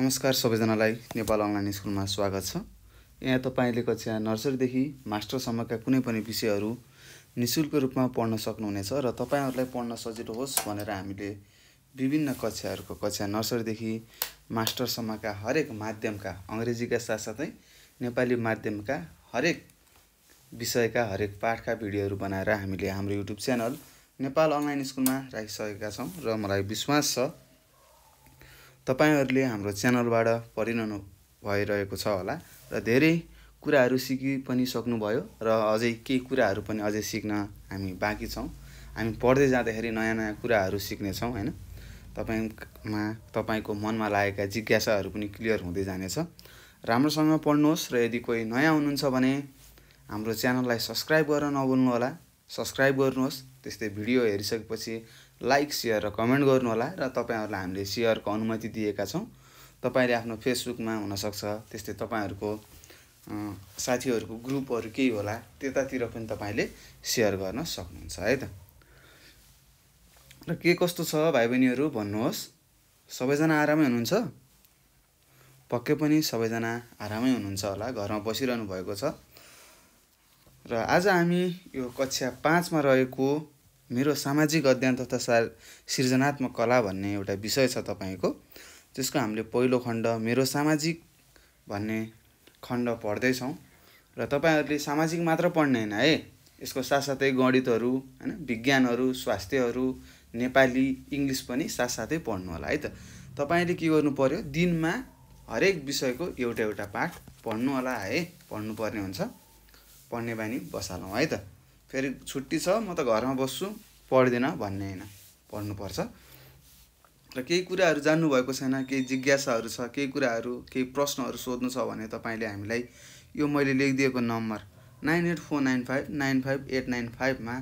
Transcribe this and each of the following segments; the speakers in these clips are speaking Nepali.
नमस्कार सबैजनालाई नेपाल अनलाइन स्कुलमा स्वागत छ यहाँ तपाईँले कक्षा नर्सरीदेखि मास्टरसम्मका कुनै पनि विषयहरू नि शुल्क रूपमा पढ्न सक्नुहुनेछ र तपाईँहरूलाई पढ्न सजिलो होस् भनेर हामीले विभिन्न कक्षाहरूको कक्षा नर्सरीदेखि मास्टरसम्मका हरेक माध्यमका अङ्ग्रेजीका साथसाथै नेपाली माध्यमका हरेक विषयका हरेक पाठका भिडियोहरू बनाएर हामीले हाम्रो युट्युब च्यानल नेपाल अनलाइन स्कुलमा राखिसकेका छौँ र मलाई विश्वास छ तपाईँहरूले हाम्रो च्यानलबाट परिरहनु भइरहेको छ होला र धेरै कुराहरू सिकि पनि सक्नुभयो र अझै केही कुराहरू पनि अझै सिक्न हामी बाँकी छौँ हामी पढ्दै जाँदाखेरि नयाँ नयाँ कुराहरू सिक्नेछौँ होइन तपाईँमा तपाईँको मनमा लागेका जिज्ञासाहरू पनि क्लियर हुँदै जानेछ राम्रोसँग पढ्नुहोस् र यदि कोही नयाँ हुनुहुन्छ भने हाम्रो च्यानललाई सब्सक्राइब गर्न होला सब्सक्राइब गर्नुहोस् त्यस्तै भिडियो हेरिसकेपछि लाइक सेयर र कमेन्ट गर्नुहोला र तपाईँहरूलाई हामीले सेयरको अनुमति दिएका छौँ तपाईँले आफ्नो फेसबुकमा हुनसक्छ त्यस्तै तपाईँहरूको साथीहरूको ग्रुपहरू केही होला त्यतातिर पनि तपाईँले सेयर गर्न सक्नुहुन्छ है त र के कस्तो छ भाइ बहिनीहरू भन्नुहोस् सबैजना आरामै हुनुहुन्छ पक्कै पनि सबैजना आरामै हुनुहुन्छ होला घरमा बसिरहनु भएको छ र आज हामी यो कक्षा पाँचमा रहेको मेरो सामाजिक अध्ययन तथा सा सृजनात्मक कला भन्ने एउटा विषय छ तपाईँको त्यसको हामीले पहिलो खण्ड मेरो सामाजिक भन्ने खण्ड पढ्दैछौँ र तपाईँहरूले सामाजिक मात्र पढ्ने होइन है यसको साथसाथै गणितहरू होइन विज्ञानहरू स्वास्थ्यहरू नेपाली इङ्ग्लिस पनि साथसाथै पढ्नु होला है त तपाईँले के गर्नु पऱ्यो दिनमा हरेक विषयको एउटा एउटा पाठ पढ्नु होला है पढ्नुपर्ने हुन्छ पढ्ने बानी बसालौँ है त फेरि छुट्टी छ म त घरमा बस्छु पढ्दिनँ भन्ने होइन पढ्नुपर्छ र केही कुराहरू जान्नुभएको छैन केही जिज्ञासाहरू छ केही कुराहरू केही प्रश्नहरू सोध्नु छ भने तपाईँले हामीलाई यो मैले लेखिदिएको number nine eight four nine five nine five eight nine फाइभमा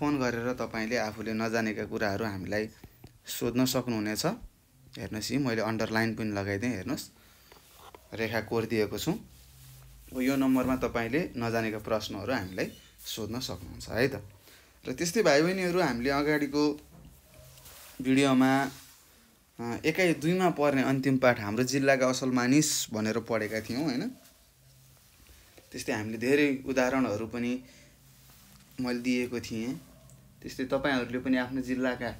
फोन गरेर तपाईँले आफूले नजानेका कुराहरू हामीलाई सोध्न सक्नुहुनेछ हेर्नुहोस् यी मैले अन्डरलाइन पनि लगाइदिएँ हेर्नुहोस् रेखा कोरिदिएको छु यो नम्बरमा तपाईँले नजानेका प्रश्नहरू हामीलाई सोध्न सक्नुहुन्छ है त र त्यस्तै भाइ बहिनीहरू हामीले अगाडिको भिडियोमा एकाइ दुईमा पर्ने अन्तिम पाठ हाम्रो जिल्लाका असल मानिस भनेर पढेका थियौँ होइन त्यस्तै हामीले धेरै उदाहरणहरू पनि मैले दिएको थिएँ त्यस्तै तपाईँहरूले पनि आफ्नो जिल्लाका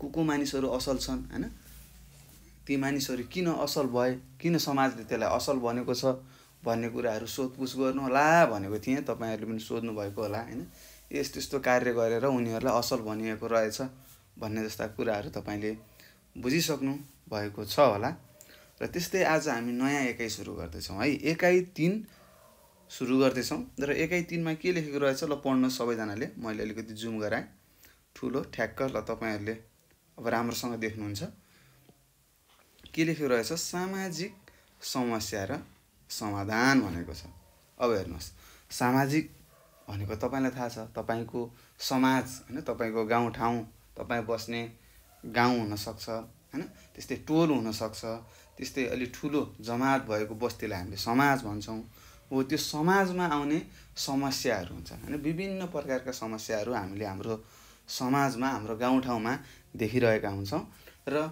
को को मानिसहरू असल छन् होइन ती मानिसहरू किन असल भए किन समाजले त्यसलाई असल भनेको छ भन्ने कुराहरू सोधपुछ गर्नु होला भनेको थिएँ तपाईँहरूले पनि सोध्नुभएको होला होइन यस्तो यस्तो कार्य गरेर उनीहरूलाई असल भनिएको रहेछ भन्ने जस्ता कुराहरू तपाईँले बुझिसक्नु भएको छ होला र त्यस्तै आज हामी नयाँ एकाइ सुरु गर्दैछौँ है एकाइ तिन सुरु गर्दैछौँ र एकाइ तिनमा के लेखेको रहेछ ल पढ्न सबैजनाले मैले अलिकति जुम गराएँ ठुलो ठ्याक्क ल तपाईँहरूले अब राम्रोसँग देख्नुहुन्छ के लेखेको रहेछ सामाजिक समस्या र समाधान भनेको छ अब हेर्नुहोस् सामाजिक भनेको तपाईँलाई थाहा छ तपाईँको समाज होइन तपाईँको गाउँठाउँ तपाईँ बस्ने गाउँ हुनसक्छ होइन त्यस्तै टोल हुनसक्छ त्यस्तै अलि ठुलो जमात भएको बस्तीलाई हामीले समाज भन्छौँ हो त्यो समाजमा आउने समस्याहरू हुन्छ होइन विभिन्न प्रकारका समस्याहरू हामीले हाम्रो समाजमा हाम्रो गाउँठाउँमा देखिरहेका हुन्छौँ र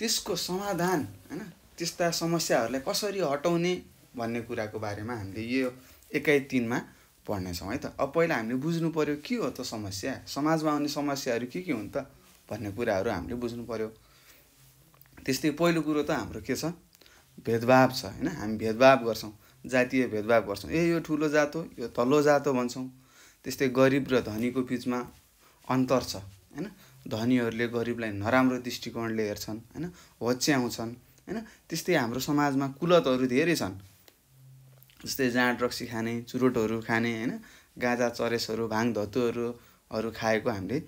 त्यसको समाधान होइन त्यस्ता समस्याहरूलाई कसरी हटाउने भन्ने कुराको बारेमा हामीले यो एकाइ तिनमा पढ्नेछौँ है त अब पहिला हामीले बुझ्नु पऱ्यो के हो त समस्या समाजमा आउने समस्याहरू के के हुन् त भन्ने कुराहरू हामीले बुझ्नु पऱ्यो त्यस्तै पहिलो कुरो त हाम्रो के छ भेदभाव छ होइन हामी भेदभाव गर्छौँ जातीय भेदभाव गर्छौँ ए यो ठुलो जात हो यो तल्लो जात हो भन्छौँ त्यस्तै गरिब र धनीको बिचमा अन्तर छ होइन धनीहरूले गरिबलाई नराम्रो दृष्टिकोणले हेर्छन् होइन होच्याउँछन् होइन त्यस्तै हाम्रो समाजमा कुलतहरू धेरै छन् जस्तै जाँड रक्सी खाने चुरोटहरू खाने होइन गाजा चरेसहरू भाङ धतुहरूहरू खाएको हामीले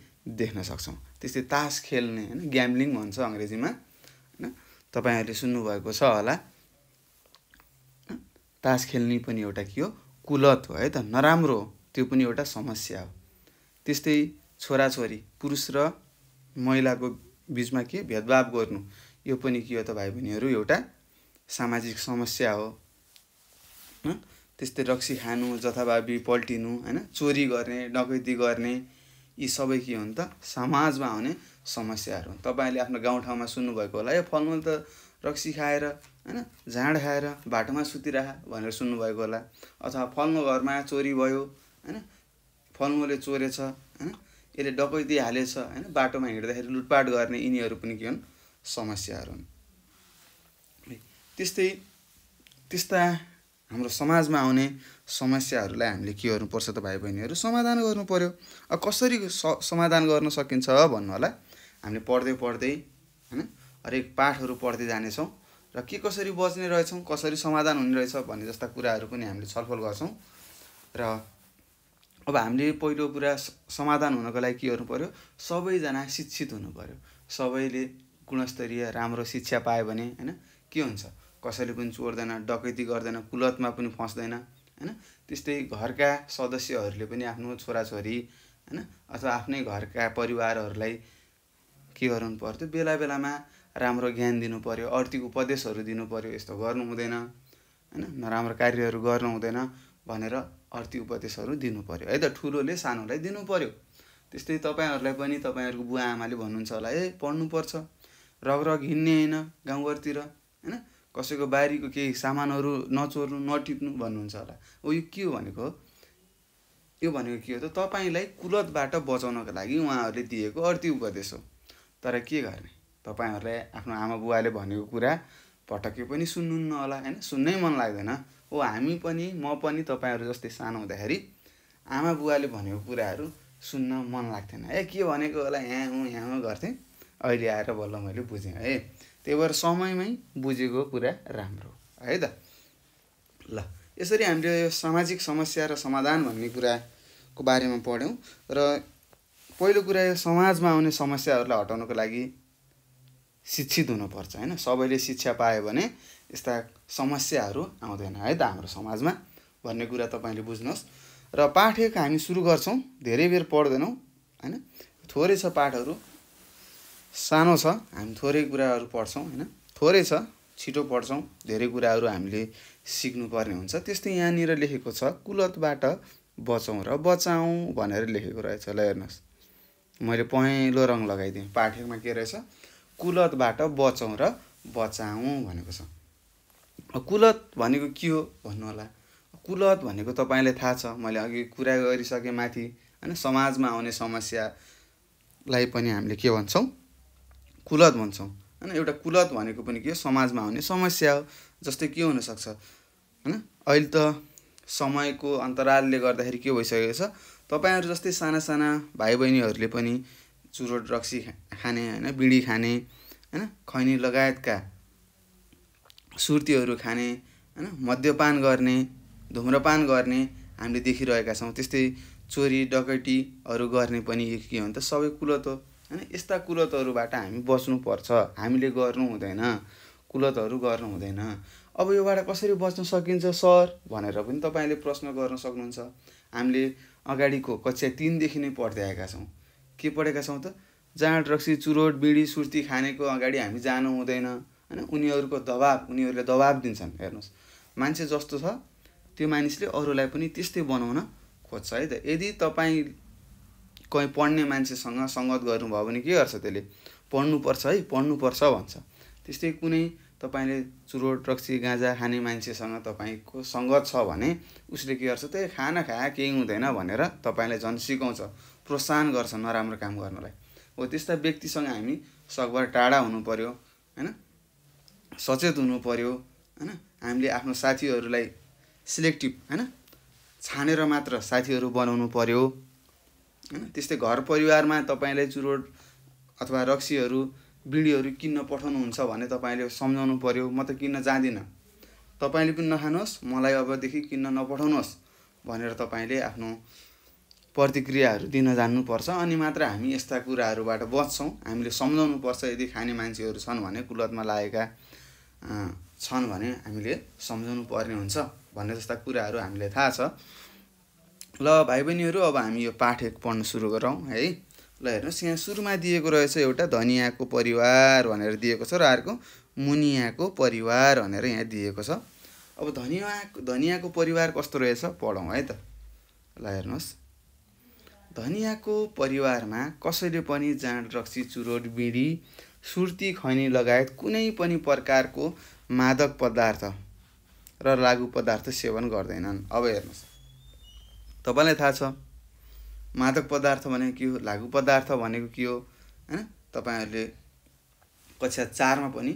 देख्न सक्छौँ त्यस्तै तास खेल्ने होइन ग्याम्लिङ भन्छ अङ्ग्रेजीमा होइन तपाईँहरूले सुन्नुभएको छ होला तास खेल्ने पनि एउटा के हो कुलत हो है त नराम्रो त्यो पनि एउटा समस्या हो त्यस्तै छोराछोरी पुरुष र महिलाको बिचमा के भेदभाव गर्नु यो पनि के हो त भाइ बहिनीहरू एउटा सामाजिक समस्या हो त्यस्तै रक्सी खानु जथाभावी पल्टिनु होइन चोरी गर्ने डकैती गर्ने यी सबै के हुन् त समाजमा हुने समस्याहरू हुन् तपाईँले आफ्नो गाउँठाउँमा सुन्नुभएको होला यो फलमुल त रक्सी खाएर होइन झाँड खाएर बाटोमा सुतिरह भनेर सुन्नुभएको होला अथवा फल्नु घरमा चोरी भयो होइन फल्नुले चोरेछ होइन यसले डकैती हालेछ होइन बाटोमा हिँड्दाखेरि लुटपाट गर्ने यिनीहरू पनि के हुन् समस्याहरू हुन् त्यस्तै त्यस्ता हाम्रो समाजमा आउने समस्याहरूलाई हामीले के गर्नुपर्छ त भाइ बहिनीहरू समाधान गर्नु पऱ्यो कसरी समाधान गर्न सकिन्छ भन्नु होला हामीले पढ्दै पढ्दै होइन हरेक पाठहरू पढ्दै जानेछौँ र के कसरी बज्ने रहेछौँ कसरी समाधान हुने रहेछ भन्ने जस्ता कुराहरू पनि हामीले छलफल गर्छौँ र अब हामीले पहिलो कुरा समाधान हुनको लागि के गर्नु पऱ्यो सबैजना शिक्षित हुनु पऱ्यो सबैले गुणस्तरीय राम्रो शिक्षा पायो भने होइन के हुन्छ कसैले पनि चोर्दैन डकैती गर्दैन कुलतमा पनि फस्दैन होइन त्यस्तै घरका सदस्यहरूले पनि आफ्नो छोराछोरी होइन अथवा आफ्नै घरका परिवारहरूलाई के गर्नु पर्थ्यो बेला बेलामा राम्रो ज्ञान दिनु पऱ्यो अर्थिक उपदेशहरू दिनु पऱ्यो यस्तो गर्नु हुँदैन होइन नराम्रो कार्यहरू गर्नु हुँदैन भनेर अर्थिक उपदेशहरू दिनु पऱ्यो है त ठुलोले सानोलाई दिनु पऱ्यो त्यस्तै तपाईँहरूलाई पनि तपाईँहरूको बुवा आमाले भन्नुहुन्छ होला ए पढ्नुपर्छ रग रग हिँड्ने होइन गाउँघरतिर होइन कसैको बारीको केही सामानहरू नचोर्नु नटिप्नु भन्नुहुन्छ होला ओ यो के हो भनेको हो यो भनेको के हो त तपाईँलाई कुलतबाट बचाउनको लागि उहाँहरूले दिएको अर्ती उपदेश हो तर के गर्ने तपाईँहरूलाई आफ्नो आमा बुवाले भनेको कुरा पटक्कै पनि सुन्नुहुन्न होला होइन सुन्नै मन लाग्दैन हो हामी पनि म पनि तपाईँहरू जस्तै सानो हुँदाखेरि आमा बुवाले भनेको कुराहरू सुन्न मन लाग्थेन ए के भनेको होला यहाँ यहाँ गर्थेँ अहिले आएर बल्ल मैले बुझेँ है त्यही भएर समयमै बुझेको कुरा राम्रो है त ल यसरी हामीले यो सामाजिक समस्या र समाधान भन्ने कुराको बारेमा पढ्यौँ र पहिलो कुरा यो समाजमा आउने समस्याहरूलाई हटाउनको लागि शिक्षित हुनुपर्छ होइन सबैले शिक्षा पायो भने यस्ता समस्याहरू आउँदैन है त हाम्रो समाजमा भन्ने कुरा तपाईँले बुझ्नुहोस् र पाठ एक हामी सुरु गर्छौँ धेरै बेर पढ्दैनौँ होइन थोरै छ पाठहरू सानो छ हामी थोरै कुराहरू पढ्छौँ होइन थोरै छ छिटो पढ्छौँ धेरै कुराहरू हामीले सिक्नुपर्ने हुन्छ त्यस्तै यहाँनिर लेखेको छ कुलतबाट बचाउँ र बचाउँ भनेर लेखेको रहेछ ल हेर्नुहोस् मैले पहेँलो रङ लगाइदिएँ पाठ्यमा के रहेछ कुलतबाट बचाउँ र बचाउँ भनेको छ कुलत भनेको के हो भन्नु होला कुलत भनेको तपाईँलाई थाहा छ मैले अघि कुरा गरिसकेँ माथि होइन समाजमा आउने समस्यालाई पनि हामीले के भन्छौँ कुलत भन्छौँ होइन एउटा कुलत भनेको पनि के समाजमा हुने समस्या हो जस्तै के हुनसक्छ होइन अहिले त समयको अन्तरालले गर्दाखेरि के भइसकेको छ तपाईँहरू जस्तै साना साना भाइ बहिनीहरूले पनि चुरो रक्सी खाने होइन बिडी खाने होइन खैनी लगायतका सुर्तीहरू खाने होइन मद्यपान गर्ने धुम्रपान गर्ने हामीले देखिरहेका छौँ त्यस्तै चोरी डकैटीहरू गर्ने पनि के हो भने त सबै कुलत हो होइन यस्ता कुलतहरूबाट हामी बच्नुपर्छ हामीले गर्नु हुँदैन कुलतहरू गर्नु हुँदैन अब योबाट कसरी बच्न सकिन्छ सर भनेर पनि तपाईँले प्रश्न गर्न सक्नुहुन्छ हामीले अगाडिको कक्षा तिनदेखि नै पढ्दै आएका छौँ के पढेका छौँ त जाँड रक्सी चुरोट बिडी सुर्ती खानेको अगाडि हामी जानु हुँदैन होइन उनीहरूको दबाब उनीहरूले दबाब दिन्छन् हेर्नुहोस् मान्छे जस्तो छ त्यो मानिसले अरूलाई पनि त्यस्तै बनाउन खोज्छ है त यदि तपाईँ कहीँ पढ्ने मान्छेसँग सङ्गत गर्नुभयो भने के गर्छ त्यसले पढ्नुपर्छ है पढ्नुपर्छ भन्छ त्यस्तै कुनै तपाईँले चुरोट रक्सी गाँजा खाने मान्छेसँग तपाईँको सङ्गत छ भने उसले के गर्छ त्यही खाना खाया केही हुँदैन भनेर तपाईँलाई झन् सिकाउँछ प्रोत्साहन गर्छ नराम्रो काम गर्नलाई हो त्यस्ता व्यक्तिसँग हामी सकभर टाढा हुनु पऱ्यो होइन सचेत हुनु पऱ्यो होइन हामीले आफ्नो साथीहरूलाई सिलेक्टिभ होइन छानेर मात्र साथीहरू बनाउनु पऱ्यो होइन त्यस्तै घर परिवारमा तपाईँले चुरोट अथवा रक्सीहरू बिँडीहरू किन्न पठाउनुहुन्छ भने तपाईँले सम्झाउनु पऱ्यो म त किन्न जाँदिनँ तपाईँले पनि नखानुहोस् मलाई अबदेखि किन्न नपठाउनुहोस् भनेर तपाईँले आफ्नो प्रतिक्रियाहरू दिन जान्नुपर्छ अनि मात्र हामी यस्ता कुराहरूबाट बच्छौँ हामीले सम्झाउनु पर्छ यदि खाने मान्छेहरू छन् भने कुलतमा लागेका छन् भने हामीले सम्झाउनु पर्ने हुन्छ भन्ने जस्ता कुराहरू हामीलाई थाहा छ ल भाइ बहिनीहरू अब हामी यो पाठ एक पढ्न सुरु गरौँ है ल हेर्नुहोस् यहाँ सुरुमा दिएको रहेछ एउटा धनियाँको परिवार भनेर दिएको छ र अर्को मुनियाको परिवार भनेर यहाँ दिएको छ अब धनिया धनियाँको परिवार कस्तो रहेछ पढौँ है त ल हेर्नुहोस् धनियाँको परिवारमा कसैले पनि जाँड रक्सी चुरोट बिडी सुर्ती खैनी लगायत कुनै पनि प्रकारको मादक पदार्थ र लागु पदार्थ सेवन गर्दैनन् अब हेर्नुहोस् तपाईँलाई थाहा छ मादक पदार्थ भनेको के हो लागु पदार्थ भनेको के हो होइन तपाईँहरूले कक्षा चारमा पनि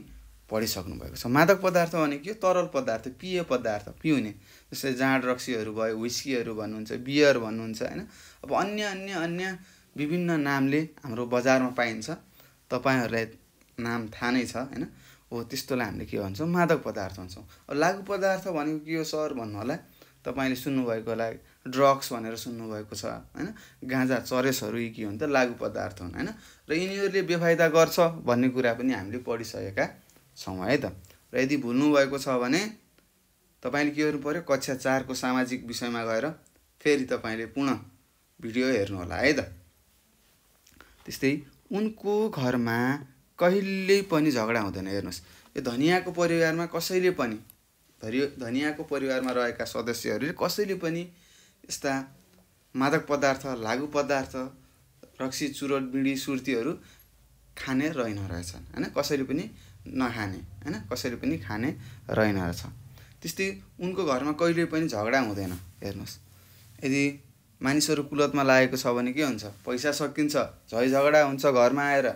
पढिसक्नु भएको छ मादक पदार्थ भनेको के हो तरल पदार्थ पिय पदार्थ पिउने जस्तै जाँड रक्सीहरू भयो विस्कीहरू भन्नुहुन्छ बियर भन्नुहुन्छ होइन अब अन्य अन्य अन्य विभिन्न नामले हाम्रो बजारमा पाइन्छ तपाईँहरूलाई नाम थाहा नै छ होइन हो त्यस्तोलाई हामीले के भन्छौँ मादक पदार्थ भन्छौँ अब लागु पदार्थ भनेको के हो सर भन्नु होला तपाईँले सुन्नुभएको होला ड्रग्स भनेर सुन्नुभएको छ होइन गाँजा चरेसहरू यी के हुन् त लागु पदार्थ हुन् होइन र यिनीहरूले बेफाइदा गर्छ भन्ने कुरा पनि हामीले पढिसकेका छौँ है त र यदि भुल्नुभएको छ भने तपाईँले के गर्नु पऱ्यो कक्षा चारको सामाजिक विषयमा गएर फेरि तपाईँले पुनः भिडियो हेर्नुहोला है त त्यस्तै उनको घरमा कहिल्यै पनि झगडा हुँदैन हेर्नुहोस् यो धनियाँको परिवारमा कसैले पनि धरि धनियाँको परिवारमा रहेका सदस्यहरूले कसैले पनि यस्ता मादक पदार्थ लागु पदार्थ रक्सी चुरोट बिँडी सुर्तीहरू खाने रहेन रहेछन् होइन कसैले पनि नखाने होइन कसैले पनि खाने रहेन रहेछ त्यस्तै उनको घरमा कहिले पनि झगडा हुँदैन हेर्नुहोस् यदि मानिसहरू कुलतमा लागेको छ भने के हुन्छ पैसा सकिन्छ झै झगडा हुन्छ घरमा आएर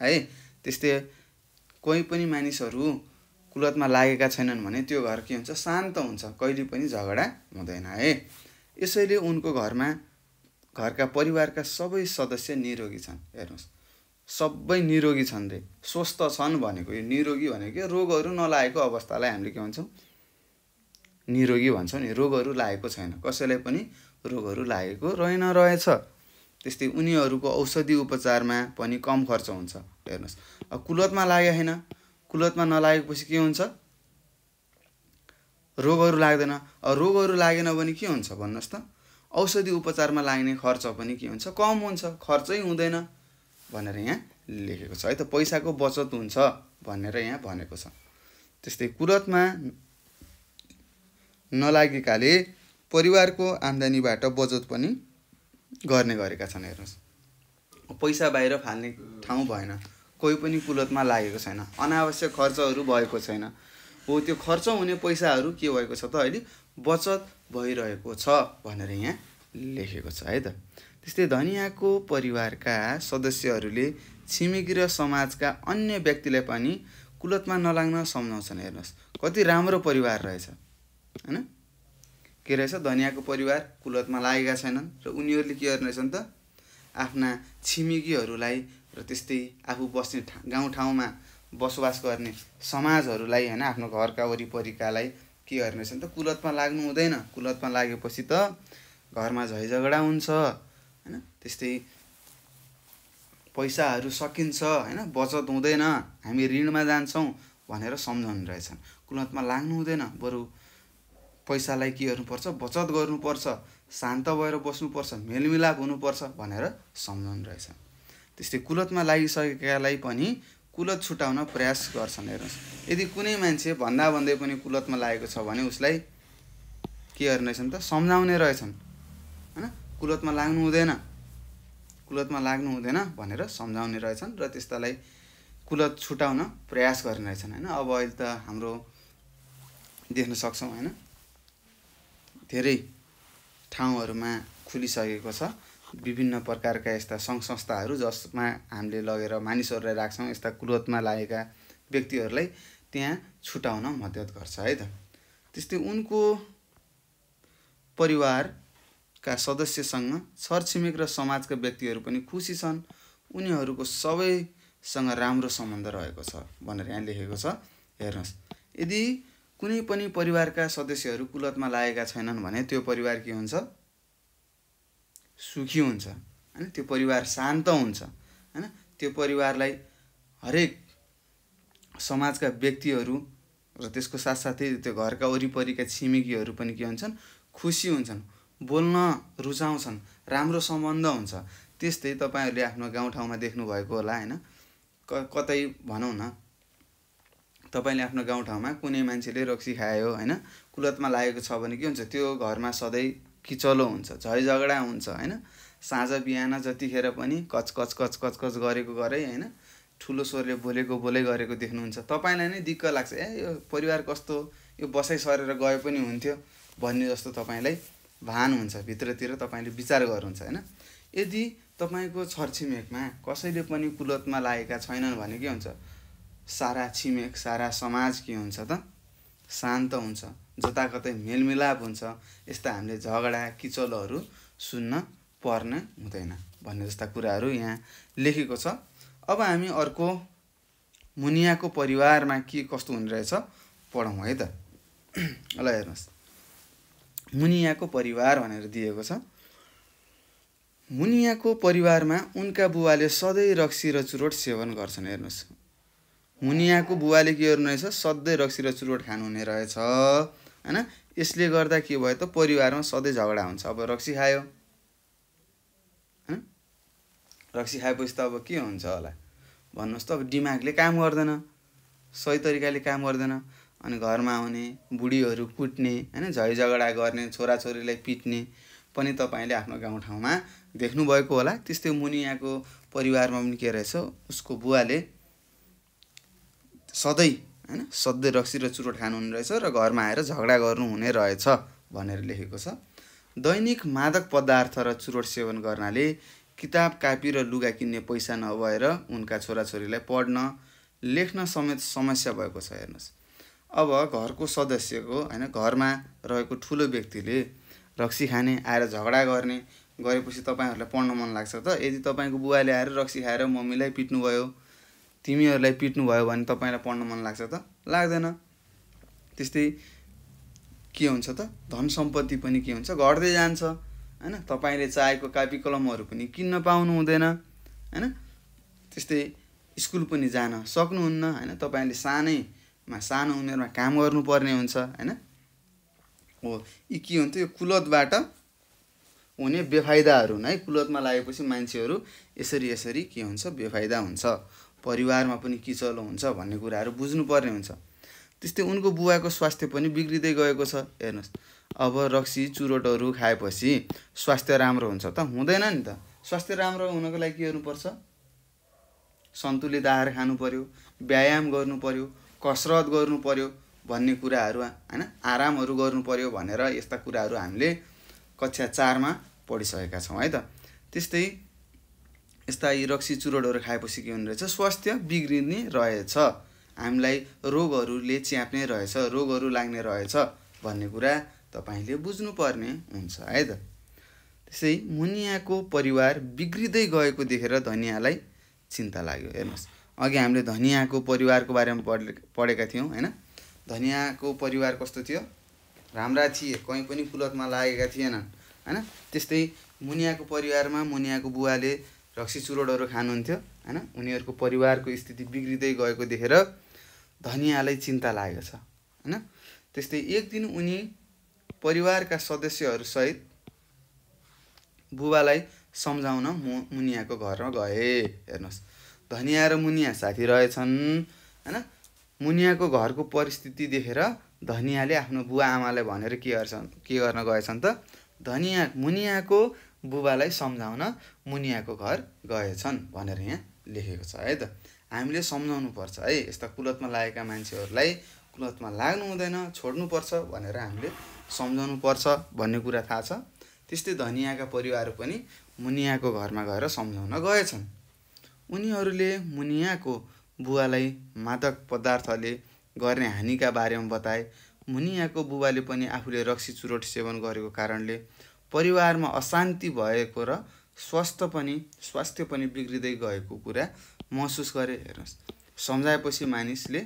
है त्यस्तै कोही पनि मानिसहरू कुलतमा लागेका छैनन् भने त्यो घर के हुन्छ शान्त हुन्छ कहिले पनि झगडा हुँदैन है यसैले उनको घरमा घरका परिवारका सबै सदस्य निरोगी छन् हेर्नुहोस् सबै निरोगी छन् रे स्वस्थ छन् भनेको यो निरोगी भनेको रोगहरू नलागेको अवस्थालाई हामीले के भन्छौँ निरोगी भन्छौँ नि रोगहरू लागेको छैन कसैलाई पनि रोगहरू लागेको रहेन रहेछ त्यस्तै उनीहरूको औषधि उपचारमा पनि कम खर्च हुन्छ हेर्नुहोस् कुलतमा लागे होइन कुलतमा नलागेपछि के हुन्छ रोगहरू लाग्दैन रोगहरू लागेन भने के हुन्छ भन्नुहोस् त औषधि उपचारमा लाग्ने खर्च पनि के हुन्छ कम हुन्छ खर्चै हुँदैन भनेर यहाँ लेखेको छ है त पैसाको बचत हुन्छ भनेर यहाँ भनेको छ त्यस्तै कुरतमा नलागेकाले परिवारको आम्दानीबाट बचत पनि गर्ने गरेका छन् हेर्नुहोस् पैसा बाहिर फाल्ने ठाउँ भएन कोही पनि कुलतमा लागेको छैन अनावश्यक खर्चहरू भएको छैन हो त्यो खर्च हुने पैसाहरू के भएको छ त अहिले बचत भइरहेको छ भनेर यहाँ लेखेको छ है त त्यस्तै धनियाँको परिवारका सदस्यहरूले छिमेकी र समाजका अन्य व्यक्तिलाई पनि कुलतमा नलाग्न सम्झाउँछन् हेर्नुहोस् कति राम्रो परिवार रहेछ होइन के रहेछ धनियाँको परिवार कुलतमा लागेका छैनन् र उनीहरूले के गर्ने रहेछन् त आफ्ना छिमेकीहरूलाई र त्यस्तै आफू बस्ने गाउँठाउँमा बसोबास गर्ने समाजहरूलाई होइन आफ्नो घरका वरिपरिकालाई के गर्ने छ नि त कुलतमा लाग्नु हुँदैन कुलतमा लागेपछि त घरमा झै झगडा हुन्छ होइन त्यस्तै पैसाहरू सकिन्छ होइन बचत हुँदैन हामी ऋणमा जान्छौँ भनेर सम्झाउने रहेछन् कुलतमा लाग्नु हुँदैन बरु पैसालाई के गर्नुपर्छ बचत गर्नुपर्छ शान्त भएर बस्नुपर्छ मेलमिलाप हुनुपर्छ भनेर सम्झाउने रहेछन् त्यस्तै कुलतमा लागिसकेकालाई पनि कुलत छुटाउन प्रयास गर्छन् हेर्नुहोस् यदि कुनै मान्छे भन्दा भन्दै पनि कुलतमा लागेको छ भने उसलाई के गर्ने रहेछन् त सम्झाउने रहेछन् होइन कुलतमा लाग्नु हुँदैन कुलतमा लाग्नु हुँदैन भनेर सम्झाउने रहेछन् र त्यस्तालाई कुलत छुटाउन प्रयास गर्ने रहेछन् होइन अब अहिले त हाम्रो देख्न सक्छौँ होइन धेरै ठाउँहरूमा खुलिसकेको छ विभिन्न प्रकारका यस्ता सङ्घ संस्थाहरू जसमा हामीले लगेर मानिसहरूलाई राख्छौँ यस्ता कुलतमा लागेका व्यक्तिहरूलाई त्यहाँ छुटाउन मद्दत गर्छ है त त्यस्तै उनको परिवारका सदस्यसँग छरछिमेक र समाजका व्यक्तिहरू पनि खुसी छन् उनीहरूको सबैसँग राम्रो सम्बन्ध रहेको छ भनेर यहाँ लेखेको छ हेर्नुहोस् यदि कुनै पनि परिवारका सदस्यहरू कुलतमा लागेका छैनन् भने त्यो परिवार के हुन्छ सुखी हुन्छ होइन त्यो परिवार शान्त हुन्छ होइन त्यो परिवारलाई हरेक समाजका व्यक्तिहरू र त्यसको साथसाथै त्यो घरका वरिपरिका छिमेकीहरू पनि के हुन्छन् खुसी हुन्छन् बोल्न रुचाउँछन् राम्रो सम्बन्ध हुन्छ त्यस्तै तपाईँहरूले आफ्नो गाउँठाउँमा देख्नुभएको होला होइन क कतै भनौँ न तपाईँले आफ्नो गाउँठाउँमा कुनै मान्छेले रक्सी खायो होइन कुलतमा लागेको छ भने के हुन्छ त्यो घरमा सधैँ किचलो हुन्छ झै झगडा हुन्छ होइन साँझ बिहान जतिखेर पनि कच कच कच कच कच गरेको गरै होइन ठुलो स्वरले बोलेको बोलै गरेको देख्नुहुन्छ तपाईँलाई नै दिक्क लाग्छ ए यो परिवार कस्तो यो बसाइ सरेर गए पनि हुन्थ्यो भन्ने जस्तो तपाईँलाई भान हुन्छ भित्रतिर तपाईँले विचार गर्नुहुन्छ होइन यदि तपाईँको छरछिमेकमा कसैले पनि कुलतमा लागेका छैनन् भने के हुन्छ सारा छिमेक सारा समाज के हुन्छ त शान्त हुन्छ जताकतै मेलमिलाप हुन्छ यस्ता हामीले झगडा किचलोहरू सुन्न पर्ने हुँदैन भन्ने जस्ता कुराहरू यहाँ लेखेको छ अब हामी अर्को मुनियाको परिवारमा के कस्तो हुने रहेछ पढौँ है त ल हेर्नुहोस् मुनियाको परिवार भनेर दिएको छ मुनियाको परिवारमा उनका बुवाले सधैँ रक्सी र चुरोट सेवन गर्छन् हेर्नुहोस् मुनियाको बुवाले के गर्नु रहेछ सधैँ रक्सी र चुरोट खानुहुने रहेछ होइन यसले गर्दा के भयो त परिवारमा सधैँ झगडा हुन्छ अब रक्सी खायो होइन रक्सी खाएपछि त अब के हुन्छ होला भन्नुहोस् त अब दिमागले काम गर्दैन सही तरिकाले काम गर्दैन अनि घरमा आउने बुढीहरू कुट्ने होइन झै झगडा गर्ने छोराछोरीलाई पिट्ने पनि तपाईँले आफ्नो गाउँठाउँमा देख्नुभएको होला त्यस्तै मुनियाको परिवारमा पनि के रहेछ उसको बुवाले सधैँ होइन सधैँ रक्सी र चुरोट खानुहुने रहेछ र घरमा आएर झगडा गर्नुहुने रहेछ भनेर लेखेको छ दैनिक मादक पदार्थ र चुरोट सेवन गर्नाले किताब कापी र लुगा किन्ने पैसा नभएर उनका छोराछोरीलाई पढ्न लेख्न समेत समस्या भएको छ हेर्नुहोस् अब घरको सदस्यको होइन घरमा रहेको ठुलो व्यक्तिले रक्सी खाने आएर झगडा गर्ने गरेपछि तपाईँहरूलाई पढ्न मन लाग्छ त यदि तपाईँको बुवाले आएर रक्सी खाएर मम्मीलाई पिट्नुभयो तिमीहरूलाई पिट्नु भयो भने तपाईँलाई पढ्न मन लाग्छ त लाग्दैन त्यस्तै के हुन्छ त धन सम्पत्ति पनि के हुन्छ घट्दै जान्छ होइन तपाईँले चाहेको कापी कलमहरू पनि किन्न पाउनु हुँदैन होइन त्यस्तै स्कुल पनि जान सक्नुहुन्न होइन तपाईँले सानैमा सानो उमेरमा काम गर्नुपर्ने हुन्छ होइन हो यी के हुन्छ यो कुलतबाट हुने बेफाइदाहरू हुन् है कुलतमा लागेपछि मान्छेहरू यसरी यसरी के हुन्छ बेफाइदा हुन्छ परिवारमा पनि किचलो हुन्छ भन्ने कुराहरू बुझ्नुपर्ने हुन्छ त्यस्तै उनको बुवाको स्वास्थ्य पनि बिग्रिँदै गएको छ हेर्नुहोस् अब रक्सी चुरोटहरू खाएपछि स्वास्थ्य राम्रो हुन्छ त हुँदैन नि त स्वास्थ्य राम्रो हुनको लागि के गर्नुपर्छ सन्तुलित आहार खानु पऱ्यो व्यायाम गर्नु पऱ्यो कसरत गर्नु पऱ्यो भन्ने कुराहरू होइन आरामहरू गर्नु पऱ्यो भनेर यस्ता कुराहरू हामीले कक्षा चारमा पढिसकेका छौँ है त त्यस्तै यस्ता यी रक्सी चुरोडहरू खाएपछि के हुने रहेछ स्वास्थ्य बिग्रिने रहेछ हामीलाई रोगहरूले च्याप्ने रहेछ रोगहरू लाग्ने रहेछ भन्ने कुरा तपाईँले बुझ्नुपर्ने हुन्छ है त त्यसै मुनियाको परिवार बिग्रिँदै गएको देखेर धनियाँलाई चिन्ता लाग्यो हेर्नुहोस् अघि हामीले धनियाँको परिवारको बारेमा पढ पढेका थियौँ होइन धनियाँको परिवार कस्तो थियो राम्रा थिए कहीँ पनि कुलतमा लागेका थिएनन् होइन त्यस्तै मुनियाको परिवारमा मुनियाको बुवाले रक्सी चुरोडहरू खानुहुन्थ्यो होइन उनीहरूको परिवारको स्थिति बिग्रिँदै गएको देखेर धनियाँलाई चिन्ता लागेको छ होइन त्यस्तै एक दिन उनी परिवारका सदस्यहरूसहित बुबालाई सम्झाउन मु मुनियाको घरमा गए हेर्नुहोस् धनियाँ र मुनिया साथी रहेछन् होइन मुनियाको घरको परिस्थिति देखेर धनियाँले आफ्नो बुवा आमालाई भनेर के गर्छन् के गर्न गएछन् त धनियाँ मुनियाको बुबालाई सम्झाउन मुनियाको घर गएछन् भनेर यहाँ लेखेको छ है त हामीले पर्छ है यस्ता कुलतमा लागेका मान्छेहरूलाई कुलतमा लाग्नु हुँदैन छोड्नुपर्छ भनेर हामीले सम्झाउनु पर्छ भन्ने कुरा थाहा छ त्यस्तै धनियाँका परिवार पनि मुनियाको घरमा गएर सम्झाउन गएछन् उनीहरूले मुनियाको बुवालाई मादक पदार्थले गर्ने हानिका बारेमा बताए मुनियाको बुबाले पनि आफूले रक्सी चुरोट सेवन गरेको कारणले परिवारमा अशान्ति भएको र स्वास्थ्य पनि स्वास्थ्य पनि बिग्रिँदै गएको कुरा महसुस गरे हेर्नुहोस् सम्झाएपछि मानिसले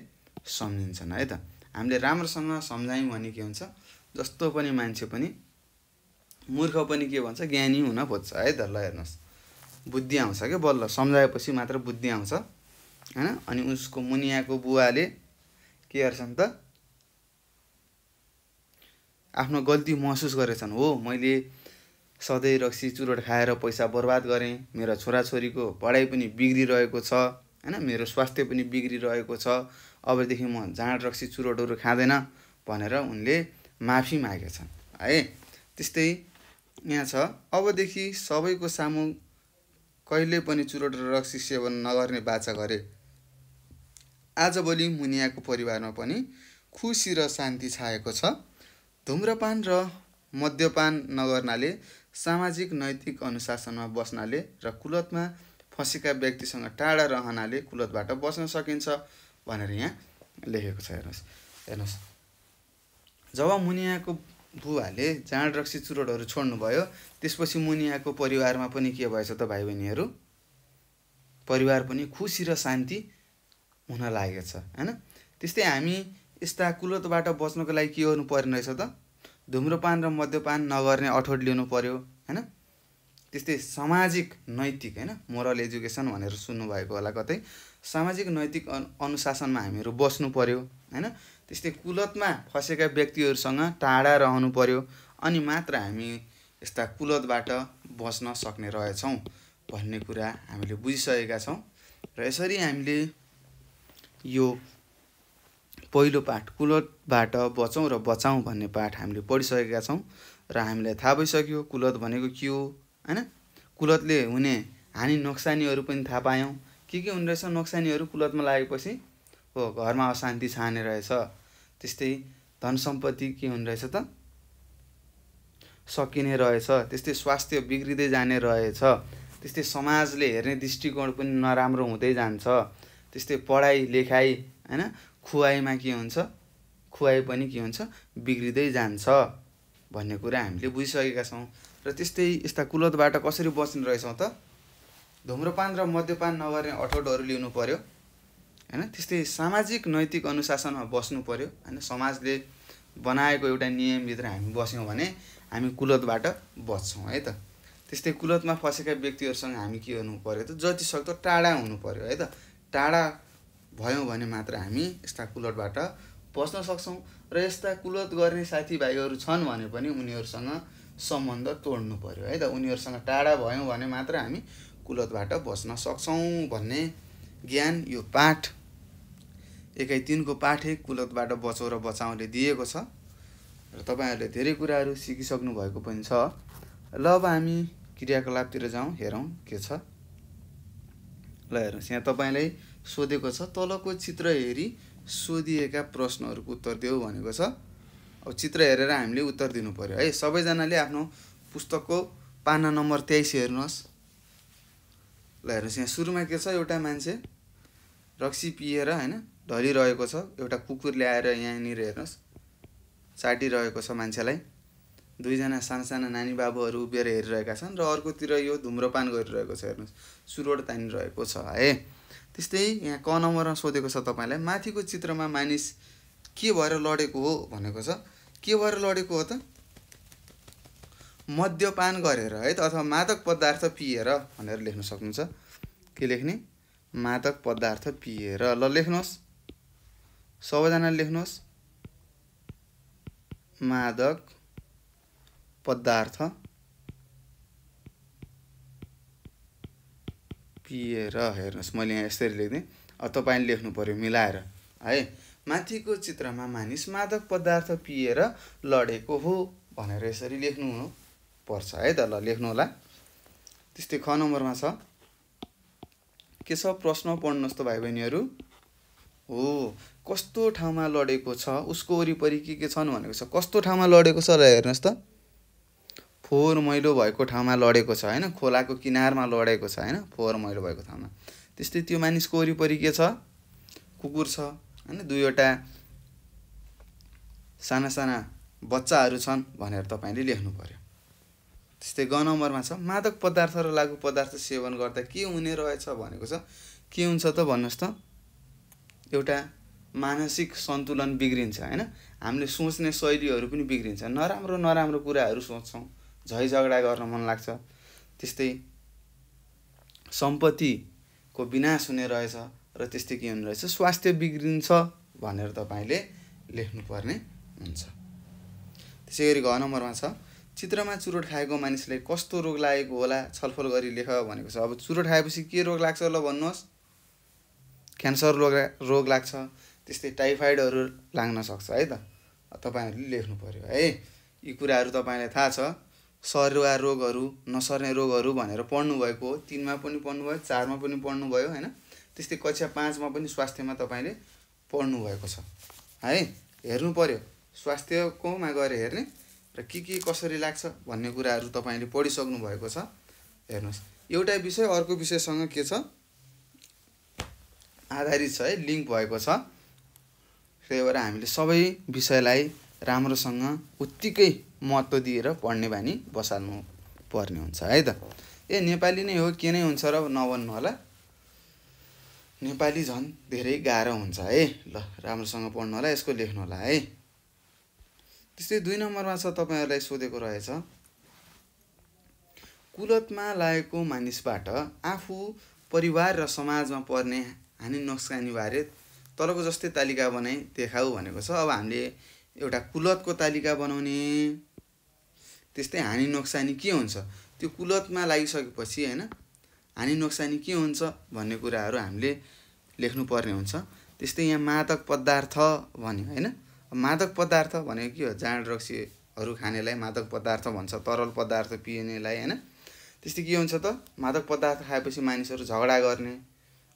सम्झिन्छन् है त हामीले राम्रोसँग सम्झायौँ भने के हुन्छ जस्तो पनि मान्छे पनि मूर्ख पनि के भन्छ ज्ञानी हुन खोज्छ है त ल हेर्नुहोस् बुद्धि आउँछ क्या बल्ल सम्झाएपछि मात्र बुद्धि आउँछ होइन अनि उसको मुनियाको बुवाले के गर्छन् त आफ्नो गल्ती महसुस गरेछन् हो मैले सधैँ रक्सी चुरोट खाएर पैसा बर्बाद गरेँ मेरो छोराछोरीको पढाइ पनि बिग्रिरहेको छ होइन मेरो स्वास्थ्य पनि बिग्रिरहेको छ अबदेखि म जाँड रक्सी चुरोटहरू खाँदैन भनेर उनले माफी मागेछन् है त्यस्तै यहाँ छ अबदेखि सबैको सामु कहिले पनि चुरोट र रक्सी सेवन नगर्ने बाचा गरे आजभोलि मुनियाको परिवारमा पनि खुसी र शान्ति छाएको छ धुम्रपान र मद्यपान नगर्नाले सामाजिक नैतिक अनुशासनमा बस्नाले र कुलतमा फँसेका व्यक्तिसँग टाढा रहनाले कुलतबाट बस्न सकिन्छ भनेर यहाँ लेखेको छ हेर्नुहोस् हेर्नुहोस् जब मुनियाको बुवाले जाँड रक्सी चुरोटहरू छोड्नुभयो त्यसपछि मुनियाको परिवारमा पनि के भएछ त भाइ बहिनीहरू परिवार पनि खुसी र शान्ति हुन लागेको छ होइन त्यस्तै हामी यस्ता कुलतबाट बच्नको लागि के गर्नु पर्ने रहेछ त धुम्रपान र मद्यपान नगर्ने अठोट लिनु पर्यो होइन त्यस्तै सामाजिक नैतिक होइन मोरल एजुकेसन भनेर सुन्नुभएको होला कतै सामाजिक नैतिक अनुशासनमा हामीहरू बस्नु पर्यो होइन त्यस्तै कुलतमा फँसेका व्यक्तिहरूसँग टाढा रहनु पर्यो अनि मात्र हामी यस्ता कुलतबाट बस्न सक्ने रहेछौँ भन्ने कुरा हामीले बुझिसकेका छौँ र यसरी हामीले यो पहिलो पाठ कुलतबाट बचौँ र बचाउँ भन्ने पाठ हामीले पढिसकेका छौँ र हामीलाई थाहा भइसक्यो कुलत भनेको के हो होइन कुलतले हुने हानि नोक्सानीहरू पनि थाहा पायौँ के के हुने रहेछ नोक्सानीहरू कुलतमा लागेपछि हो घरमा अशान्ति छाने रहेछ त्यस्तै धन सम्पत्ति के हुने रहेछ त सकिने रहेछ त्यस्तै स्वास्थ्य बिग्रिँदै जाने रहेछ त्यस्तै समाजले हेर्ने दृष्टिकोण पनि नराम्रो हुँदै जान्छ त्यस्तै पढाइ लेखाइ होइन खुवाइमा के हुन्छ खुवाइ पनि के हुन्छ बिग्रिँदै जान्छ भन्ने कुरा हामीले बुझिसकेका छौँ र त्यस्तै यस्ता कुलतबाट कसरी बच्ने रहेछौँ त धुम्रपान र मद्यपान नगर्ने अठोटहरू लिनु पऱ्यो होइन त्यस्तै सामाजिक नैतिक अनुशासनमा बस्नु पऱ्यो होइन समाजले बनाएको एउटा नियमभित्र हामी बस्यौँ भने हामी कुलतबाट बच्छौँ है त त्यस्तै कुलतमा फँसेका व्यक्तिहरूसँग हामी के गर्नु पऱ्यो त जति सक्दो टाढा हुनु पऱ्यो है त टाढा भयौँ भने मात्र हामी यस्ता कुलतबाट बस्न सक्छौँ र यस्ता कुलत गर्ने साथीभाइहरू छन् भने पनि उनीहरूसँग सम्बन्ध तोड्नु पऱ्यो है त उनीहरूसँग टाढा भयौँ भने मात्र हामी कुलतबाट बस्न सक्छौँ भन्ने ज्ञान यो पाठ एकै तिनको पाठे कुलतबाट बचाउ र बचाउले दिएको छ र तपाईँहरूले धेरै कुराहरू सिकिसक्नु भएको पनि छ ल अब हामी क्रियाकलापतिर जाउँ हेरौँ के छ ल हेर्नुहोस् यहाँ तपाईँलाई सोधेको छ तलको चित्र हेरी सोधिएका प्रश्नहरूको उत्तर देऊ भनेको छ अब चित्र हेरेर हामीले उत्तर दिनु पऱ्यो है सबैजनाले आफ्नो पुस्तकको पाना नम्बर तेइस हेर्नुहोस् ल हेर्नुहोस् यहाँ सुरुमा के छ एउटा मान्छे रक्सी पिएर होइन ढलिरहेको छ एउटा कुकुर ल्याएर यहाँनिर हेर्नुहोस् चाटिरहेको छ मान्छेलाई दुईजना साना साना नानी बाबुहरू उभिएर हेरिरहेका छन् र अर्कोतिर यो धुम्रपान गरिरहेको छ हेर्नुहोस् सुरोड तानिरहेको छ है त्यस्तै यहाँ क नम्बरमा सोधेको छ तपाईँलाई माथिको चित्रमा मानिस के भएर लडेको हो भनेको छ के भएर लडेको हो त मद्यपान गरेर है त अथवा मादक पदार्थ पिएर भनेर लेख्न सक्नुहुन्छ के लेख्ने मादक पदार्थ पिएर ल लेख्नुहोस् सबैजना लेख्नुहोस् मादक पदार्थ पिएर हेर्नुहोस् मैले यहाँ यसरी लेखिदिएँ तपाईँले लेख्नु पऱ्यो मिलाएर है माथिको चित्रमा मानिस मादक पदार्थ पिएर लडेको हो भनेर यसरी लेख्नु पर्छ है त ल लेख्नु होला त्यस्तै ख नम्बरमा छ के छ प्रश्न पढ्नुहोस् त भाइ बहिनीहरू हो कस्तो ठाउँमा लडेको छ उसको वरिपरि के के छन् भनेको छ कस्तो ठाउँमा लडेको छ र हेर्नुहोस् त फोहोर मैलो भएको ठाउँमा लडेको छ होइन खोलाको किनारमा लडेको छ होइन फोहोर मैलो भएको ठाउँमा त्यस्तै त्यो मानिसको वरिपरि के छ कुकुर छ होइन दुईवटा साना साना बच्चाहरू छन् भनेर तपाईँले लेख्नु पऱ्यो त्यस्तै ग नम्बरमा छ मादक पदार्थ र लागु पदार्थ सेवन गर्दा के हुने रहेछ भनेको छ के हुन्छ त भन्नुहोस् त एउटा मानसिक सन्तुलन बिग्रिन्छ होइन हामीले सोच्ने शैलीहरू पनि बिग्रिन्छ नराम्रो नराम्रो कुराहरू सोच्छौँ झै झगडा गर्न मन लाग्छ त्यस्तै सम्पत्तिको विनाश हुने रहेछ र त्यस्तै के हुने रहेछ स्वास्थ्य बिग्रिन्छ भनेर तपाईँले लेख्नुपर्ने हुन्छ त्यसै गरी घ नम्बरमा छ चित्रमा चुरोट खाएको मानिसले कस्तो रोग लागेको होला छलफल गरी लेख भनेको छ अब चुरोट खाएपछि के रोग लाग्छ होला भन्नुहोस् क्यान्सर रोग रोग लाग्छ त्यस्तै टाइफाइडहरू लाग्न सक्छ है त तपाईँहरूले लेख्नु पऱ्यो है यी कुराहरू तपाईँलाई थाहा छ सरुवा रोगहरू नसर्ने रोगहरू भनेर पढ्नुभएको हो तिनमा पनि पढ्नुभयो चारमा पनि पढ्नुभयो होइन त्यस्तै कक्षा पाँचमा पनि स्वास्थ्यमा तपाईँले पढ्नुभएको छ है हेर्नु पऱ्यो स्वास्थ्यकोमा गएर हेर्ने र के के कसरी लाग्छ भन्ने कुराहरू तपाईँले पढिसक्नु भएको छ हेर्नुहोस् एउटा विषय अर्को विषयसँग के छ आधारित छ है लिङ्क भएको छ त्यही भएर हामीले सबै विषयलाई राम्रोसँग उत्तिकै महत्त्व दिएर पढ्ने बानी बसाल्नु पर्ने हुन्छ है त ए नेपाली नै हो के नै हुन्छ र नभन्नु होला नेपाली झन् धेरै गाह्रो हुन्छ है ल राम्रोसँग पढ्नु होला यसको लेख्नु होला है त्यस्तै दुई नम्बरमा छ तपाईँहरूलाई सोधेको रहेछ कुलतमा लागेको मानिसबाट आफू परिवार र समाजमा पर्ने हानि नोक्सानीबारे तलको जस्तै तालिका बनाइ देखाऊ भनेको छ अब हामीले एउटा कुलतको तालिका बनाउने त्यस्तै हानि नोक्सानी के हुन्छ त्यो कुलतमा लागिसकेपछि होइन हानि नोक्सानी के हुन्छ भन्ने कुराहरू हामीले लेख्नुपर्ने हुन्छ त्यस्तै यहाँ मादक पदार्थ भन्यो होइन मादक पदार्थ भनेको के हो जाँड रक्सीहरू खानेलाई मादक पदार्थ भन्छ तरल पदार्थ पिएनेलाई होइन त्यस्तै के हुन्छ त मादक पदार्थ खाएपछि मानिसहरू झगडा गर्ने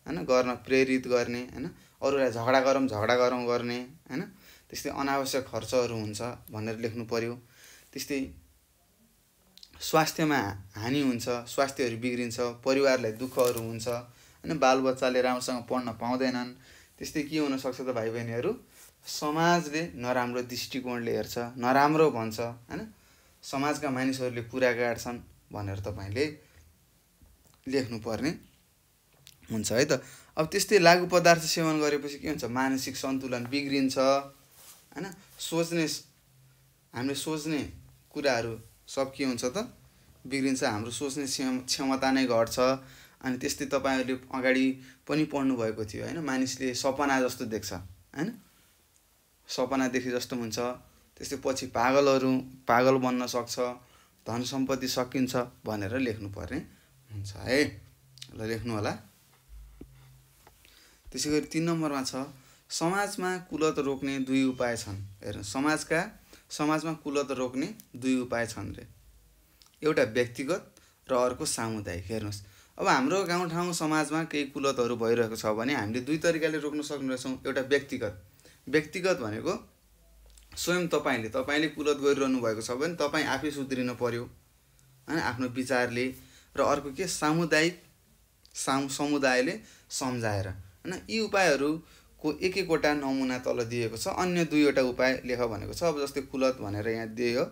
होइन गर्न प्रेरित गर्ने होइन अरूलाई झगडा गरौँ झगडा गरौँ गर्ने होइन त्यस्तै अनावश्यक खर्चहरू हुन्छ भनेर लेख्नु पऱ्यो त्यस्तै स्वास्थ्यमा हानि हुन्छ स्वास्थ्यहरू बिग्रिन्छ परिवारलाई दुःखहरू हुन्छ होइन बालबच्चाले राम्रोसँग पढ्न पाउँदैनन् त्यस्तै के हुनसक्छ त भाइ बहिनीहरू समाजले नराम्रो दृष्टिकोणले हेर्छ नराम्रो भन्छ होइन समाजका मानिसहरूले कुरा गाड्छन् भनेर तपाईँले लेख्नुपर्ने हुन्छ है त अब त्यस्तै लागु पदार्थ सेवन गरेपछि के हुन्छ मानसिक सन्तुलन बिग्रिन्छ होइन सोच्ने हामीले सोच्ने कुराहरू सब के हुन्छ त बिग्रिन्छ हाम्रो सोच्ने क्षमता नै घट्छ अनि त्यस्तै तपाईँहरूले अगाडि पनि पढ्नुभएको थियो होइन मानिसले सपना जस्तो देख्छ होइन सपना देखे जस्तो हुन्छ त्यस्तै पछि पागलहरू पागल बन्न सक्छ धन सम्पत्ति सकिन्छ भनेर लेख्नु पर्ने हुन्छ है ल लेख्नु होला त्यसै गरी तिन नम्बरमा छ समाजमा कुलत रोक्ने दुई उपाय छन् हेर्नु समाजका समाजमा कुलत रोक्ने दुई उपाय छन् रे एउटा व्यक्तिगत र अर्को सामुदायिक हेर्नुहोस् अब हाम्रो गाउँठाउँ समाजमा केही कुलतहरू भइरहेको छ भने हामीले दुई तरिकाले रोक्न सक्ने रहेछौँ एउटा व्यक्तिगत व्यक्तिगत भनेको स्वयं तपाईँले तपाईँले कुलत गरिरहनु भएको छ भने तपाईँ आफै सुध्रिन पऱ्यो होइन आफ्नो विचारले र अर्को के सामुदायिक सामु समुदायले सम्झाएर होइन यी उपायहरू को एक एकवटा नमुना तल दिएको छ अन्य दुईवटा उपाय लेख भनेको छ अब जस्तै कुलत भनेर यहाँ दिइयो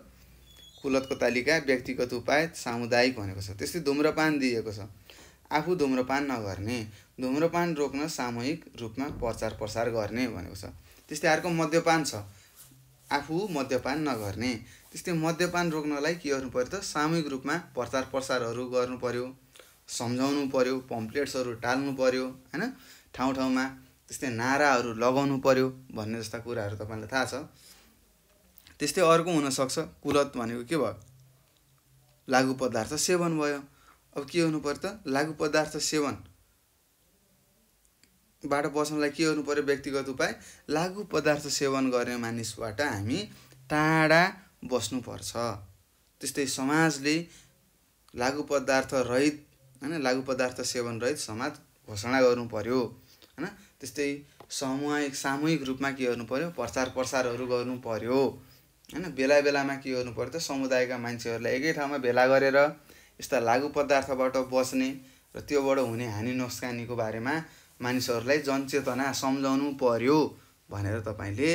कुलतको तालिका व्यक्तिगत उपाय सामुदायिक भनेको छ त्यस्तै धुम्रपान दिएको छ आफू धुम्रपान नगर्ने धुम्रपान रोक्न सामूहिक रूपमा प्रचार प्रसार गर्ने भनेको छ त्यस्तै अर्को मद्यपान छ आफू मद्यपान नगर्ने त्यस्तै मद्यपान रोक्नलाई के गर्नु पऱ्यो त सामूहिक रूपमा प्रचार प्रसारहरू गर्नु पऱ्यो सम्झाउनु पऱ्यो पम्प्लेट्सहरू टाल्नु पऱ्यो होइन ठाउँ ठाउँमा त्यस्तै नाराहरू लगाउनु पर्यो भन्ने जस्ता कुराहरू तपाईँलाई थाहा छ त्यस्तै अर्को हुनसक्छ कुलत भनेको के भयो लागु पदार्थ सेवन भयो अब के हुनु पर्यो त लागु पदार्थ सेवनबाट बस्नलाई के गर्नु पर्यो व्यक्तिगत उपाय लागु पदार्थ सेवन गर्ने मानिसबाट हामी टाढा बस्नुपर्छ त्यस्तै समाजले लागु पदार्थ रहित होइन लागु पदार्थ सेवन रहित समाज घोषणा गर्नु पर्यो होइन त्यस्तै सामूहिक सामूहिक रूपमा के गर्नु पऱ्यो प्रचार प्रसारहरू गर्नु पऱ्यो होइन बेला बेलामा के गर्नु पऱ्यो त समुदायका मान्छेहरूलाई एकै ठाउँमा भेला गरेर यस्ता लागु पदार्थबाट बस्ने र त्योबाट हुने हानि नोक्सानीको बारेमा मानिसहरूलाई जनचेतना सम्झाउनु पऱ्यो भनेर तपाईँले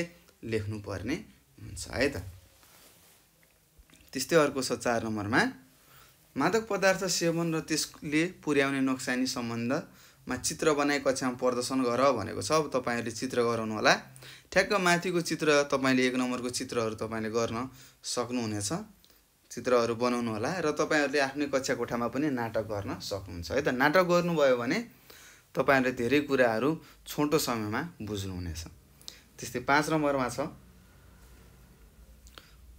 लेख्नुपर्ने हुन्छ है त त्यस्तै अर्को छ चार नम्बरमा मादक पदार्थ सेवन र त्यसले पुर्याउने नोक्सानी सम्बन्ध मा चित्र बनाएको कक्षामा प्रदर्शन गर भनेको छ अब तपाईँहरूले चित्र गराउनुहोला ठ्याक्क माथिको चित्र तपाईँले एक नम्बरको चित्रहरू तपाईँले गर्न सक्नुहुनेछ चित्रहरू बनाउनु होला र तपाईँहरूले आफ्नै कक्षा कोठामा पनि नाटक गर्न सक्नुहुन्छ है त नाटक गर्नुभयो भने तपाईँहरूले धेरै कुराहरू छोटो समयमा बुझ्नुहुनेछ त्यस्तै पाँच नम्बरमा छ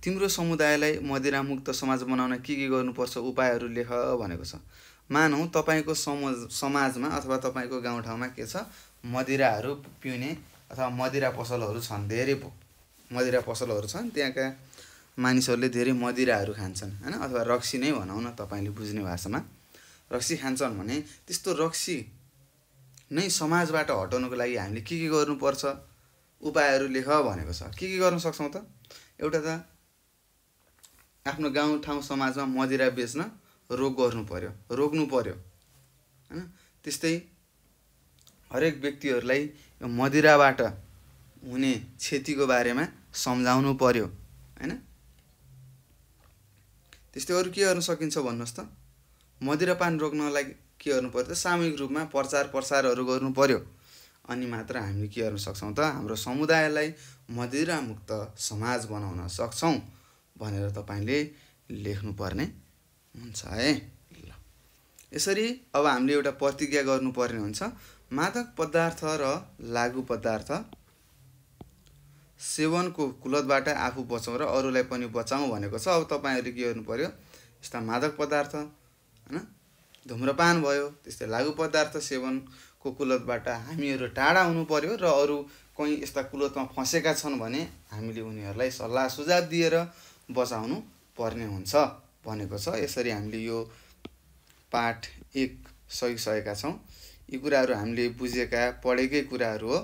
तिम्रो समुदायलाई मदिरामुक्त समाज बनाउन के के गर्नुपर्छ उपायहरू लेख भनेको छ मानौँ तपाईँको समाज समाजमा अथवा तपाईँको गाउँठाउँमा के छ मदिराहरू पिउने अथवा मदिरा पसलहरू छन् धेरै मदिरा पसलहरू छन् त्यहाँका मानिसहरूले धेरै मदिराहरू खान्छन् होइन अथवा रक्सी नै भनौँ न तपाईँले बुझ्ने भाषामा रक्सी खान्छन् भने त्यस्तो रक्सी नै समाजबाट हटाउनको लागि हामीले के के गर्नुपर्छ उपायहरू लेख भनेको छ के के गर्न सक्छौँ त एउटा त आफ्नो गाउँठाउँ समाजमा मदिरा बेच्न रोग गर्नु पर्यो रोक्नु पर्यो होइन त्यस्तै हरेक व्यक्तिहरूलाई यो मदिराबाट हुने क्षतिको बारेमा सम्झाउनु पर्यो होइन त्यस्तै अरू के गर्न सकिन्छ भन्नुहोस् त मदिरापान रोक्नलाई के गर्नु पर्यो त सामूहिक रूपमा प्रचार प्रसारहरू गर्नु पर्यो अनि मात्र हामीले के गर्न सक्छौँ त हाम्रो समुदायलाई मदिरामुक्त समाज बनाउन सक्छौँ भनेर तपाईँले लेख्नुपर्ने हुन्छ है ल यसरी अब हामीले एउटा प्रतिज्ञा गर्नुपर्ने हुन्छ मादक पदार्थ र लागु पदार्थ सेवनको कुलतबाट आफू बचाउँ र अरूलाई पनि बचाउँ भनेको छ अब तपाईँहरूले के गर्नु पऱ्यो यस्ता मादक पदार्थ होइन धुम्रपान भयो त्यस्तै लागु पदार्थ सेवनको कुलतबाट हामीहरू टाढा हुनु पऱ्यो र अरू कहीँ यस्ता कुलतमा फँसेका छन् भने हामीले उनीहरूलाई सल्लाह सुझाव दिएर बचाउनु पर्ने हुन्छ भनेको छ यसरी हामीले यो पाठ एक सकिसकेका छौँ यी कुराहरू हामीले बुझेका पढेकै कुराहरू हो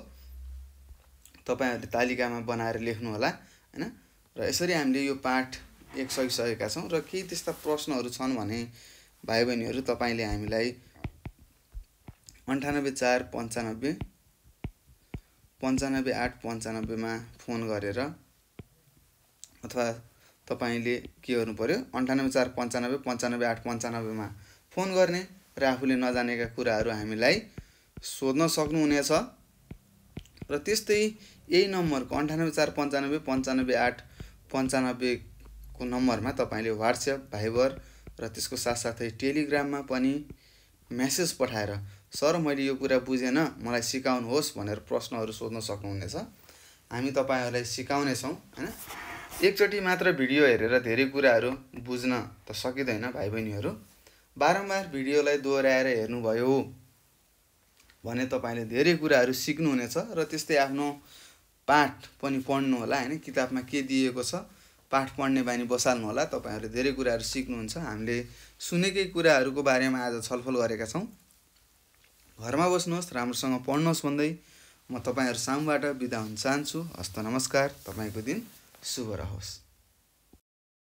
तपाईँहरूले तालिकामा बनाएर लेख्नुहोला होइन र यसरी हामीले यो पाठ एक सकिसकेका छौँ र केही त्यस्ता प्रश्नहरू छन् भने भाइ बहिनीहरू तपाईँले हामीलाई अन्ठानब्बे चार पन्चानब्बे पन्चानब्बे आठ पन्चानब्बेमा फोन गरेर अथवा तपाईँले के गर्नु पऱ्यो अन्ठानब्बे चार पन्चानब्बे पन्चानब्बे आठ पन्चानब्बेमा फोन गर्ने र आफूले नजानेका कुराहरू हामीलाई सोध्न सक्नुहुनेछ र त्यस्तै यही नम्बरको अन्ठानब्बे चार पन्चानब्बे पन्चानब्बे आठ पन्चानब्बेको नम्बरमा तपाईँले वाट्सएप भाइबर र त्यसको साथसाथै टेलिग्राममा पनि म्यासेज पठाएर सर मैले यो कुरा बुझेन मलाई सिकाउनुहोस् भनेर प्रश्नहरू सोध्न सक्नुहुनेछ हामी तपाईँहरूलाई सिकाउनेछौँ होइन एकचोटि मात्र भिडियो हेरेर धेरै कुराहरू बुझ्न त सकिँदैन भाइ बहिनीहरू बारम्बार भिडियोलाई दोहोऱ्याएर हेर्नुभयो भने तपाईँले धेरै कुराहरू सिक्नुहुनेछ र त्यस्तै आफ्नो पाठ पनि पढ्नु होला होइन किताबमा के दिएको छ पाठ पढ्ने बानी बसाल्नु होला तपाईँहरूले धेरै कुराहरू सिक्नुहुन्छ हामीले सुनेकै कुराहरूको बारेमा आज छलफल गरेका छौँ घरमा बस्नुहोस् राम्रोसँग पढ्नुहोस् भन्दै म तपाईँहरू सामबाट बिदा हुन चाहन्छु हस्त नमस्कार तपाईँको दिन शुभ रहोस